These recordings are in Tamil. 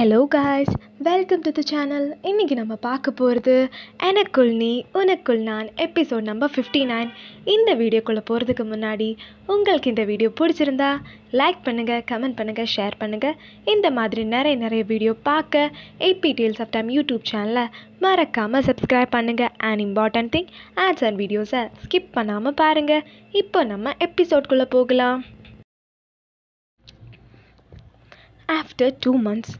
hello guys welcome to the channel இன்றைக்கி நம்ம பார்க்க போகிறது எனக்குள் நீ உனக்குள் நான் எபிசோட் நம்பர் ஃபிஃப்டி நைன் இந்த வீடியோக்குள்ளே போகிறதுக்கு முன்னாடி உங்களுக்கு இந்த வீடியோ பிடிச்சிருந்தா லைக் பண்ணுங்கள் கமெண்ட் பண்ணுங்கள் ஷேர் பண்ணுங்கள் இந்த மாதிரி நிறைய நிறைய வீடியோ பார்க்க AB deals of time YouTube சேனலை மறக்காமல் சப்ஸ்கிரைப் பண்ணுங்கள் and important thing ads and வீடியோஸை ஸ்கிப் பண்ணாமல் பாருங்கள் இப்போ நம்ம எபிசோட்குள்ளே போகலாம் after two months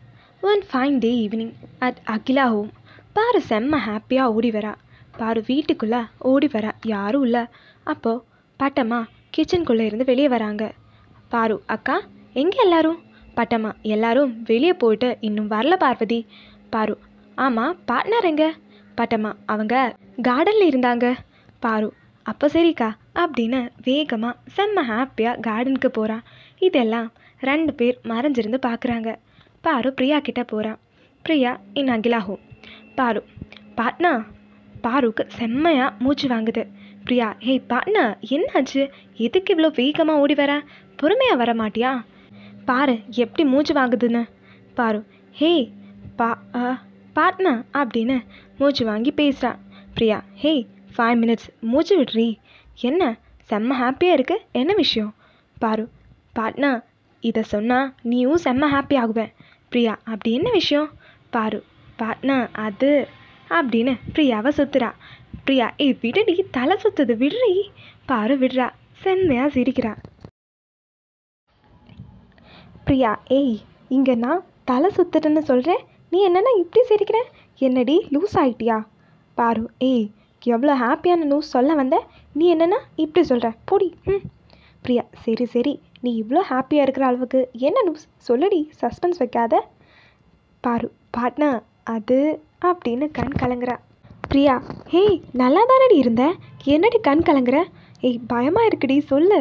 one fine day evening at Akhila home பாரு செம்ம ஹாப்பியாக ஓடி வரா பாரு வீட்டுக்குள்ளே ஓடி வரா யாரும் இல்லை அப்போது பட்டம்மா கிச்சனுக்குள்ளே இருந்து வெளியே வராங்க பாரு அக்கா எங்கே எல்லாரும் பட்டம்மா எல்லாரும் வெளியே போயிட்டு இன்னும் வரல பார்வதி பாரு ஆமாம் பார்ட்னர் எங்க பட்டம்மா அவங்க கார்டனில் இருந்தாங்க பாரு அப்போ சரிக்கா அப்படின்னு வேகமாக செம்ம ஹாப்பியாக கார்டனுக்கு போகிறான் இதெல்லாம் ரெண்டு பேர் மறைஞ்சிருந்து பார்க்குறாங்க பாரு பிரியா கிட்ட போகிறான் பிரியா இன் அகிலாஹோ பாரு பாட்னா பாருக்கு செம்மையாக மூச்சு வாங்குது பிரியா ஹேய் பாட்னா என்னாச்சு எதுக்கு இவ்வளோ வேகமாக ஓடி வர பொறுமையாக வர மாட்டியா பாரு எப்படி மூச்சு வாங்குதுன்னு பாரு ஹே பா பாட்னா அப்படின்னு மூச்சு வாங்கி பேசுகிறா பிரியா ஹேய் ஃபைவ் மினிட்ஸ் மூச்சு விடுறி என்ன செம்ம ஹாப்பியாக இருக்கு என்ன விஷயம் பாரு பாட்னா இதை சொன்னால் நீயும் செம்ம ஹாப்பி ஆகுவேன் பிரியா அப்படி என்ன விஷயம் பாரு பாட்னா அது அப்படின்னு பிரியாவை சுற்றுறா பிரியா ஏ விடுடி தலை சுற்றுது விடுறி பாரு விடுறா செம்மையாக சிரிக்கிறா பிரியா ஏய் இங்கே நான் தலை சுற்றுட்டுன்னு சொல்கிறேன் நீ என்னென்னா இப்படி சிரிக்கிற என்னடி லூஸ் ஆகிட்டியா பாரு ஏய் எவ்வளோ ஹாப்பியான நியூஸ் சொல்ல வந்த நீ என்னென்னா இப்படி சொல்கிற பொடி ம் பிரியா சரி சரி நீ இவ்வளோ ஹாப்பியாக இருக்கிற அளவுக்கு என்ன நியூஸ் சொல்லடி சஸ்பென்ஸ் வைக்காத பாரு பாட்னா அது அப்படின்னு கண் கலங்குறா பிரியா ஹேய் நல்லா தானடி இருந்த என்னடி கண் கலங்குற ஏய் பயமாக இருக்குடி சொல்லு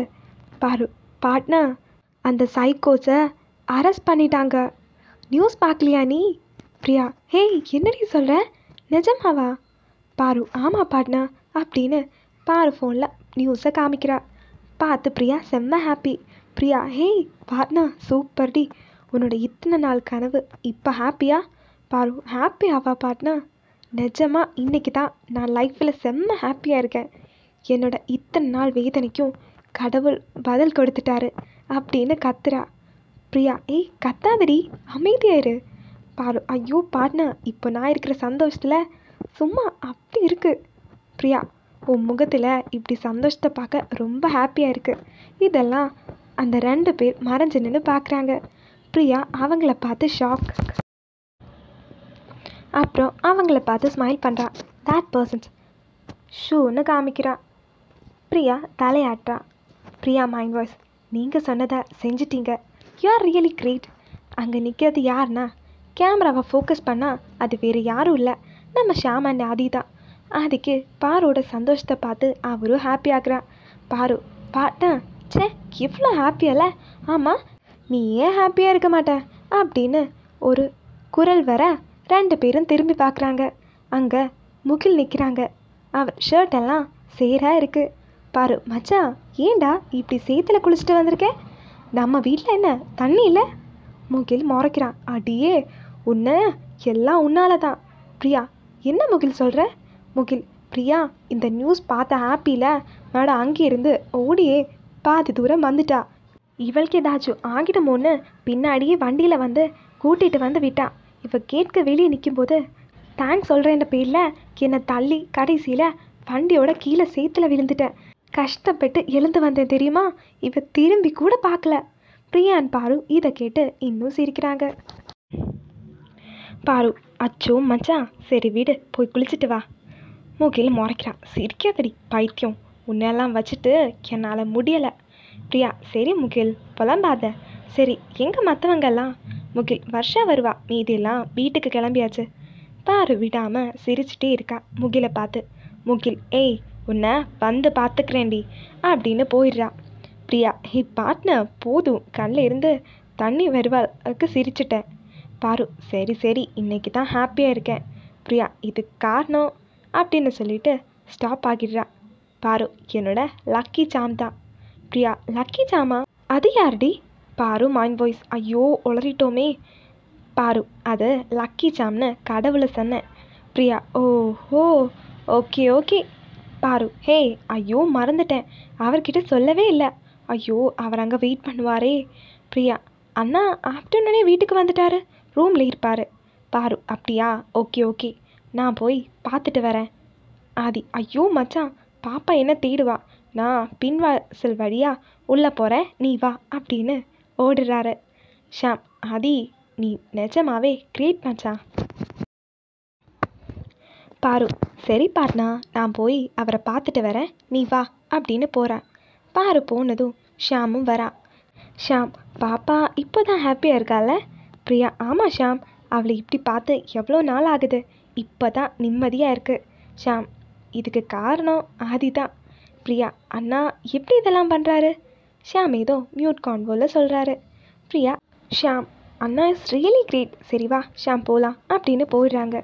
பாரு பாட்னா அந்த சைக்கோஸை அரெஸ்ட் பண்ணிட்டாங்க நியூஸ் பார்க்கலையா நீ பிரியா ஹேய் என்னடி சொல்கிற நிஜமாவா பாரு ஆமாம் பாட்னா அப்படின்னு பாரு ஃபோனில் நியூஸை காமிக்கிறா பார்த்து பிரியா செம்ம ஹாப்பி பிரியா ஹே பாட்னா சூப்பர்டி உன்னோட இத்தனை நாள் கனவு இப்போ ஹாப்பியா பாரு ஹாப்பி ஆவா பாட்னா நிஜமாக இன்றைக்கி தான் நான் லைஃப்பில் செம்ம ஹாப்பியாக இருக்கேன் என்னோட இத்தனை நாள் வேதனைக்கும் கடவுள் பதில் கொடுத்துட்டாரு அப்படின்னு கத்துறா பிரியா ஏய் கத்தாதடி அமைதியாயிரு பாரு ஐயோ பாட்னா இப்போ நான் இருக்கிற சந்தோஷத்தில் சும்மா அப்படி இருக்குது பிரியா உன் முகத்தில் இப்படி சந்தோஷத்தை பார்க்க ரொம்ப ஹாப்பியாக இருக்குது இதெல்லாம் அந்த ரெண்டு பேர் மறைஞ்சு நின்று பார்க்குறாங்க பிரியா அவங்கள பார்த்து ஷாக் அப்புறம் அவங்கள பார்த்து ஸ்மைல் பண்ணுறா தேட் பர்சன்ஸ் ஷூன்னு காமிக்கிறா பிரியா தலையாட்டுறா பிரியா மைண்ட் வாய்ஸ் நீங்கள் சொன்னதை செஞ்சிட்டீங்க யூ ஆர் ரியலி கிரேட் அங்கே நிற்கிறது யாருன்னா கேமராவை ஃபோக்கஸ் பண்ணால் அது வேறு யாரும் இல்லை நம்ம ஷாம் அண்ட் ஆதி தான் ஆதிக்கு பாரோட சந்தோஷத்தை பார்த்து அவரும் ஹாப்பி ஆகுறா பாரு பாட்டேன் சே இவ்வளோ ஹாப்பியால ஆமாம் நீ ஏன் ஹாப்பியாக இருக்க மாட்ட அப்படின்னு ஒரு குரல் வர ரெண்டு பேரும் திரும்பி பார்க்குறாங்க அங்கே முகில் நிற்கிறாங்க அவர் ஷர்ட் எல்லாம் சேராக இருக்குது பாரு மச்சான் ஏண்டா இப்படி சேத்துல குளிச்சுட்டு வந்திருக்கேன் நம்ம வீட்டில் என்ன தண்ணி இல்லை முகில் முறைக்கிறான் அடியே உன்ன எல்லாம் உன்னால தான் பிரியா என்ன முகில் சொல்கிற முகில் பிரியா இந்த நியூஸ் பார்த்த ஹாப்பியில் மேடம் அங்கேருந்து ஓடியே பாதி தூரம் வந்துட்டா இவளுக்கு ஏதாச்சும் ஆகிடுமோன்னு பின்னாடியே வண்டியில் வந்து கூட்டிகிட்டு வந்து விட்டா இவள் கேட்க வெளியே நிற்கும்போது தேங்க்ஸ் சொல்கிறேன்ற பேரில் என்னை தள்ளி கடைசியில் வண்டியோட கீழே சேத்துல விழுந்துட்டேன் கஷ்டப்பட்டு எழுந்து வந்தேன் தெரியுமா இவ திரும்பி கூட பார்க்கல பிரியான் பாரு இதை கேட்டு இன்னும் சிரிக்கிறாங்க பாரு அச்சோ மச்சான் சரி வீடு போய் குளிச்சுட்டு வா மூக்கையில் முறைக்கிறான் சிரிக்காதடி பைத்தியம் உன்னையெல்லாம் வச்சுட்டு என்னால் முடியலை பிரியா சரி முகில் புலம்பாத சரி எங்கே மற்றவங்கெல்லாம் முகில் வருஷா வருவா மீதியெல்லாம் வீட்டுக்கு கிளம்பியாச்சு பாரு விடாமல் சிரிச்சிட்டே இருக்கா முகிலை பார்த்து முகில் ஏய் உன்னை வந்து பார்த்துக்கிறேன்டி அப்படின்னு போயிடுறா பிரியா ஹி பாட்ன போதும் கண்ணில் இருந்து தண்ணி வருவாக்கு சிரிச்சிட்டேன் பாரு சரி சரி இன்னைக்கு தான் ஹாப்பியாக இருக்கேன் பிரியா இது காரணம் அப்படின்னு சொல்லிட்டு ஸ்டாப் ஆகிடுறா பாரு என்னோட லக்கி சாம் தான் பிரியா லக்கி சாமா அது யாருடி பாரு மைண்ட் வாய்ஸ் ஐயோ உளறிட்டோமே பாரு அது லக்கி சாம்னு கடவுளை சொன்னேன் பிரியா ஓஹோ ஓகே ஓகே பாரு ஹே ஐயோ மறந்துட்டேன் அவர்கிட்ட சொல்லவே இல்லை ஐயோ அவர் அங்கே வெயிட் பண்ணுவாரே பிரியா அண்ணா ஆஃப்டர்நூனே வீட்டுக்கு வந்துட்டார் ரூமில் இருப்பார் பாரு அப்படியா ஓகே ஓகே நான் போய் பார்த்துட்டு வரேன் ஆதி ஐயோ மச்சான் பாப்பா என்ன தேடுவா நான் பின்வாசல் வழியாக உள்ளே போகிறேன் நீ வா அப்படின்னு ஓடுறாரு ஷாம் ஆதி நீ நிஜமாவே கிரியேட் மச்சான் பாரு சரி பாட்னா நான் போய் அவரை பார்த்துட்டு வரேன் நீ வா அப்படின்னு போகிறான் பாரு போனதும் ஷாமும் வரா ஷாம் பாப்பா இப்போ தான் ஹாப்பியாக இருக்கால பிரியா ஆமாம் ஷாம் அவளை இப்படி பார்த்து எவ்வளோ நாள் ஆகுது இப்போ தான் நிம்மதியாக இருக்குது ஷாம் இதுக்கு காரணம் ஆதி தான் பிரியா அண்ணா எப்படி இதெல்லாம் பண்ணுறாரு ஷியாம் ஏதோ மியூட் கான்வோவில் சொல்கிறாரு பிரியா ஷியாம் அண்ணா இஸ் ரியலி கிரேட் சரி வா ஷாம் போகலாம் அப்படின்னு போயிடுறாங்க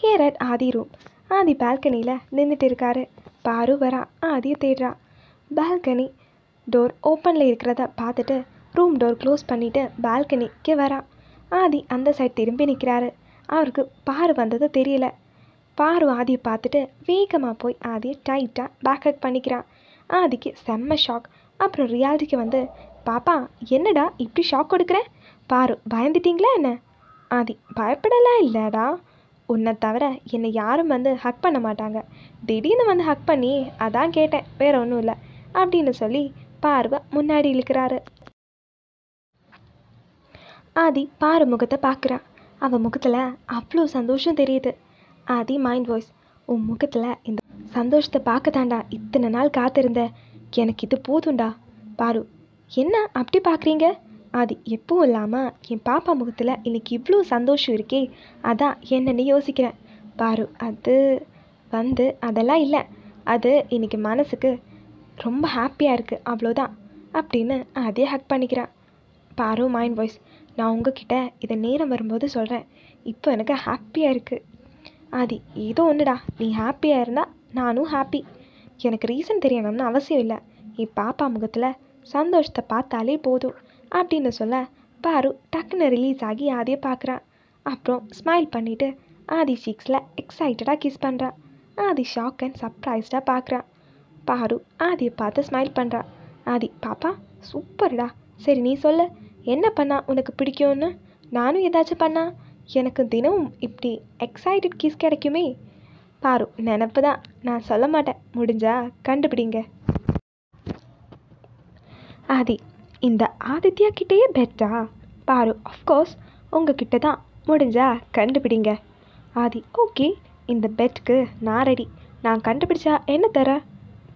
here at Aadhi room Aadhi பால்கனியில் நின்றுட்டு இருக்காரு பாரு வரா ஆதியை தேடுறா பால்கனி டோர் ஓப்பனில் இருக்கிறத பார்த்துட்டு ரூம் டோர் க்ளோஸ் பண்ணிவிட்டு பால்கனிக்கு வரா ஆதி அந்த சைட் திரும்பி நிற்கிறாரு அவருக்கு பாரு வந்தது தெரியல பாரு ஆதியை பார்த்துட்டு வேகமாக போய் ஆதியை டைட்டாக பேக் ஹக் பண்ணிக்கிறான் ஆதிக்கு செம்ம ஷாக் அப்புறம் ரியாலிட்டிக்கு வந்து பாப்பா என்னடா இப்படி ஷாக் கொடுக்குறேன் பாரு பயந்துட்டீங்களா என்ன ஆதி பயப்படலாம் இல்லைடா உன்னை தவிர என்னை யாரும் வந்து ஹக் பண்ண மாட்டாங்க திடீர்னு வந்து ஹக் பண்ணி அதான் கேட்டேன் வேற ஒன்றும் இல்லை அப்படின்னு சொல்லி பார்வை முன்னாடி இழுக்கிறாரு ஆதி பாரு முகத்தை பார்க்குறா அவள் முகத்தில் அவ்வளோ சந்தோஷம் தெரியுது ஆதி மைண்ட் வாய்ஸ் உன் முகத்தில் இந்த சந்தோஷத்தை பார்க்க தாண்டா இத்தனை நாள் காத்திருந்த எனக்கு இது போதும்டா பாரு என்ன அப்படி பார்க்குறீங்க அது எப்பவும் இல்லாமல் என் பாப்பா முகத்தில் இன்னைக்கு இவ்வளோ சந்தோஷம் இருக்கே அதான் என்னென்னு யோசிக்கிறேன் பாரு அது வந்து அதெல்லாம் இல்லை அது இன்னைக்கு மனசுக்கு ரொம்ப ஹாப்பியாக இருக்குது அவ்வளோதான் அப்படின்னு அதே ஹக் பண்ணிக்கிறேன் பாரு மைண்ட் வாய்ஸ் நான் உங்ககிட்ட இதை நேரம் வரும்போது சொல்கிறேன் இப்போ எனக்கு ஹாப்பியாக இருக்குது ஆதி ஏதோ ஒன்றுடா நீ ஹாப்பியாக இருந்தால் நானும் ஹாப்பி எனக்கு ரீசன் தெரியணும்னு அவசியம் இல்லை என் பாப்பா முகத்தில் சந்தோஷத்தை பார்த்தாலே போதும் அப்படின்னு சொல்ல பாரு டக்குன்னு ரிலீஸ் ஆகி ஆதியை பார்க்குறான் அப்புறம் ஸ்மைல் பண்ணிவிட்டு ஆதி சீக்ஸில் எக்ஸைட்டடாக கிஸ் பண்ணுறான் ஆதி ஷாக் அண்ட் சர்ப்ரைஸ்டாக பார்க்குறான் பாரு ஆதியை பார்த்து ஸ்மைல் பண்ணுறான் ஆதி பாப்பா சூப்பர்டா சரி நீ சொல்லு என்ன பண்ணால் உனக்கு பிடிக்கும்னு நானும் ஏதாச்சும் பண்ணால் எனக்கு தினமும் இப்படி எக்ஸைட்டட் கீஸ் கிடைக்குமே பாரு நினப்பு தான் நான் சொல்ல மாட்டேன் முடிஞ்சா கண்டுபிடிங்க ஆதி இந்த ஆதித்யா கிட்டேயே பெட்டா பாரு ஆஃப்கோர்ஸ் உங்ககிட்ட தான் முடிஞ்சா கண்டுபிடிங்க ஆதி ஓகே இந்த பெட்டுக்கு நான் ரெடி நான் கண்டுபிடிச்சா என்ன தர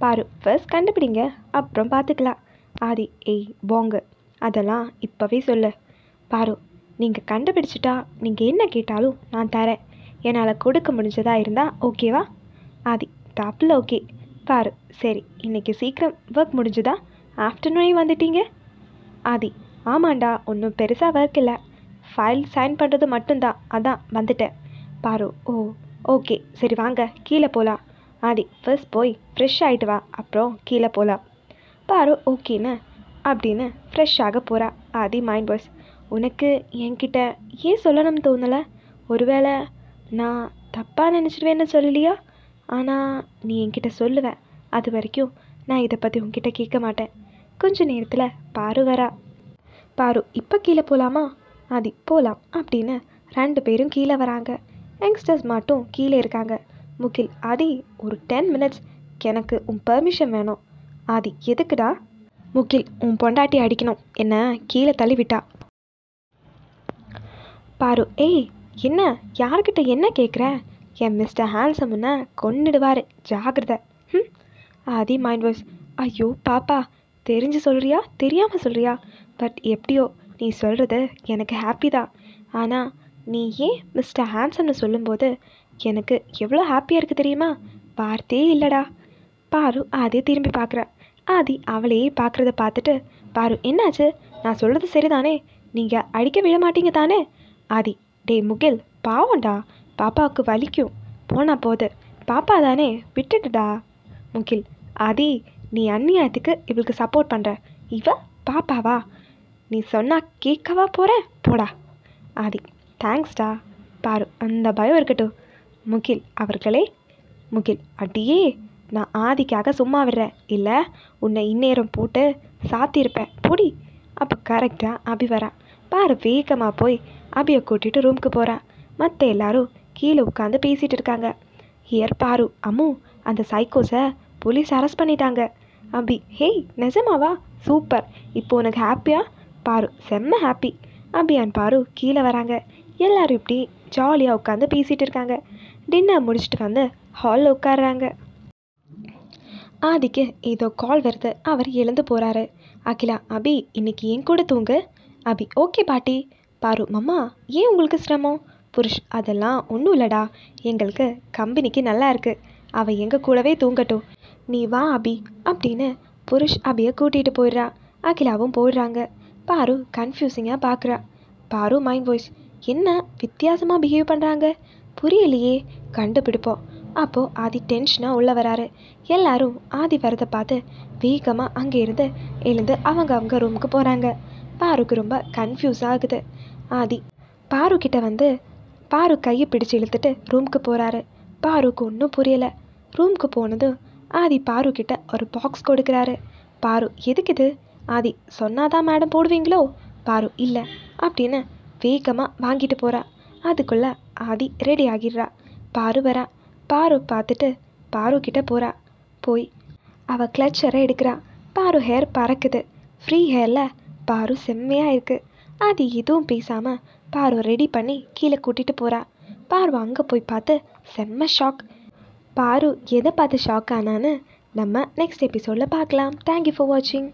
பாரு ஃபர்ஸ்ட் கண்டுபிடிங்க அப்புறம் பார்த்துக்கலாம் ஆதி ஏய் போங்க அதெல்லாம் இப்போவே சொல்லு பாரு நீங்கள் கண்டுபிடிச்சிட்டா நீங்கள் என்ன கேட்டாலும் நான் தரேன் என்னால் கொடுக்க முடிஞ்சதாக இருந்தால் ஓகேவா ஆதி டாப்பில் ஓகே பாரு சரி இன்றைக்கி சீக்கிரம் ஒர்க் முடிஞ்சுதா ஆஃப்டர்நூனே வந்துட்டீங்க ஆதி ஆமாண்டா ஒன்றும் பெருசாக ஒர்க் இல்லை ஃபைல் சைன் பண்ணுறது மட்டும்தான் அதான் வந்துட்டேன் பாரு ஓ ஓகே சரி வாங்க கீழே போகலாம் ஆதி ஃபர்ஸ்ட் போய் ஃப்ரெஷ் ஆகிட்டு வா அப்புறம் கீழே போகலாம் பாரு ஓகேன்னு அப்படின்னு ஃப்ரெஷ் ஆக போகிறா ஆதி மைண்ட் வாஷ் உனக்கு என்கிட்ட ஏன் சொல்லணும்னு தோணலை ஒருவேளை நான் தப்பாக நினச்சிடுவேன்னு சொல்லலையா ஆனால் நீ என்கிட்ட சொல்லுவ அது வரைக்கும் நான் இதை பற்றி உங்ககிட்ட கேட்க மாட்டேன் கொஞ்ச நேரத்தில் பாரு வரா பாரு இப்போ கீழே போகலாமா அது போகலாம் அப்படின்னு ரெண்டு பேரும் கீழே வராங்க யங்ஸ்டர்ஸ் மட்டும் கீழே இருக்காங்க முகில் ஆதி ஒரு டென் மினிட்ஸ் எனக்கு உன் பர்மிஷன் வேணும் ஆதி எதுக்குடா முகில் உன் பொண்டாட்டி அடிக்கணும் என்ன கீழே தள்ளி விட்டா பாரு ஏய் என்ன யார்கிட்ட என்ன கேட்குற என் மிஸ்டர் ஹேண்ட்ஸம்னா கொண்டுடுவார் ஜாகிரத ம் ஆதி மைண்ட் வாஷ் ஐயோ பாப்பா தெரிஞ்சு சொல்கிறியா தெரியாமல் சொல்கிறியா பட் எப்படியோ நீ சொல்கிறது எனக்கு ஹாப்பி தான் ஆனால் நீ ஏன் மிஸ்டர் ஹேண்ட்ஸம்னு சொல்லும்போது எனக்கு எவ்வளோ ஹாப்பியாக இருக்குது தெரியுமா வார்த்தையே இல்லைடா பாரு அதே திரும்பி பார்க்குற ஆதி அவளையே பார்க்குறத பார்த்துட்டு பாரு என்னாச்சு நான் சொல்கிறது சரிதானே நீங்கள் அடிக்க விட மாட்டீங்க தானே ஆதி டே முகில் பாவம்டா பாப்பாவுக்கு வலிக்கும் போனா போது பாப்பா தானே விட்டுடுடா முகில் ஆதி நீ அந்நியாயத்துக்கு இவளுக்கு சப்போர்ட் பண்ணுற இவ பாப்பாவா நீ சொன்னா கேட்கவா போகிற போடா ஆதி தேங்க்ஸ்டா பாரு அந்த பயம் இருக்கட்டும் முகில் அவர்களே முகில் அடியே நான் ஆதிக்காக சும்மா விடுறேன் இல்லை உன்னை இந்நேரம் போட்டு சாத்தியிருப்பேன் பொடி அப்போ கரெக்டாக அபி வரா பாரு வேகமாக போய் அபியை கூட்டிகிட்டு ரூமுக்கு போகிறா மற்ற எல்லாரும் கீழே உட்காந்து பேசிகிட்டு இருக்காங்க ஹியர் பாரு அம்மு அந்த சைக்கோஸை போலீஸ் அரெஸ்ட் பண்ணிட்டாங்க அபி ஹேய் நிஜமாவா சூப்பர் இப்போ உனக்கு ஹாப்பியா பாரு செம்ம ஹாப்பி அண்ட் பாரு கீழே வராங்க எல்லாரும் இப்படி ஜாலியாக உட்காந்து பேசிகிட்டு இருக்காங்க டின்னர் முடிச்சுட்டு வந்து ஹாலில் உட்காடுறாங்க ஆதிக்கு ஏதோ கால் வருது அவர் எழுந்து போகிறாரு அகிலா அபி இன்னைக்கு என் கூட தூங்கு அபி ஓகே பாட்டி பாரு மம்மா ஏன் உங்களுக்கு சிரமம் புருஷ் அதெல்லாம் ஒன்றும் இல்லைடா எங்களுக்கு கம்பெனிக்கு நல்லா இருக்குது அவள் எங்கள் கூடவே தூங்கட்டும் நீ வா அபி அப்படின்னு புருஷ் அபியை கூட்டிகிட்டு போயிடுறா அகிலாவும் போயிடுறாங்க பாரு கன்ஃபியூசிங்காக பார்க்குறா பாரு மைண்ட் வாய்ஸ் என்ன வித்தியாசமாக பிஹேவ் பண்ணுறாங்க புரியலையே கண்டுபிடிப்போம் அப்போது ஆதி டென்ஷனாக உள்ளே வராரு எல்லாரும் ஆதி வரதை பார்த்து வேகமாக அங்கேருந்து எழுந்து அவங்க அவங்க ரூமுக்கு போகிறாங்க பாருக்கு ரொம்ப கன்ஃபியூஸ் ஆகுது ஆதி பாரு கிட்ட வந்து பாரு கையை பிடிச்சு இழுத்துட்டு ரூம்க்கு போகிறாரு பாருக்கு ஒன்றும் புரியலை ரூம்க்கு போனதும் ஆதி பாரு கிட்ட ஒரு பாக்ஸ் கொடுக்குறாரு பாரு எதுக்கு இது ஆதி சொன்னாதான் மேடம் போடுவீங்களோ பாரு இல்லை அப்படின்னு வேகமாக வாங்கிட்டு போகிறா அதுக்குள்ள ஆதி ரெடி ஆகிடுறா பாரு வரா பாரு பார்த்துட்டு பாரு கிட்ட போகிறா போய் அவள் கிளச்சரை எடுக்கிறா பாரு ஹேர் பறக்குது ஃப்ரீ ஹேரில் பாரு செம்மையாக இருக்குது அது எதுவும் பேசாமல் பாரு ரெடி பண்ணி கீழே கூட்டிகிட்டு போகிறா பாரு அங்கே போய் பார்த்து செம்ம ஷாக் பாரு எதை பார்த்து ஷாக் ஆனான்னு நம்ம நெக்ஸ்ட் எபிசோடில் பார்க்கலாம் தேங்க்யூ ஃபார் வாட்சிங்